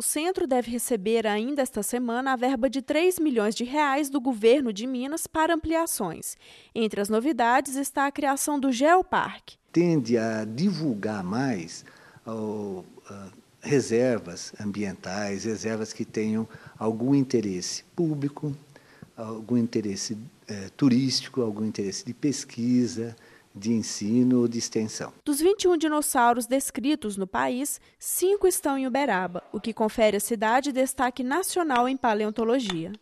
O centro deve receber ainda esta semana a verba de 3 milhões de reais do governo de Minas para ampliações. Entre as novidades está a criação do Geoparque. Tende a divulgar mais oh, uh, reservas ambientais, reservas que tenham algum interesse público, algum interesse eh, turístico, algum interesse de pesquisa, de ensino ou de extensão. Dos 21 dinossauros descritos no país, cinco estão em Uberaba, o que confere à cidade destaque nacional em paleontologia.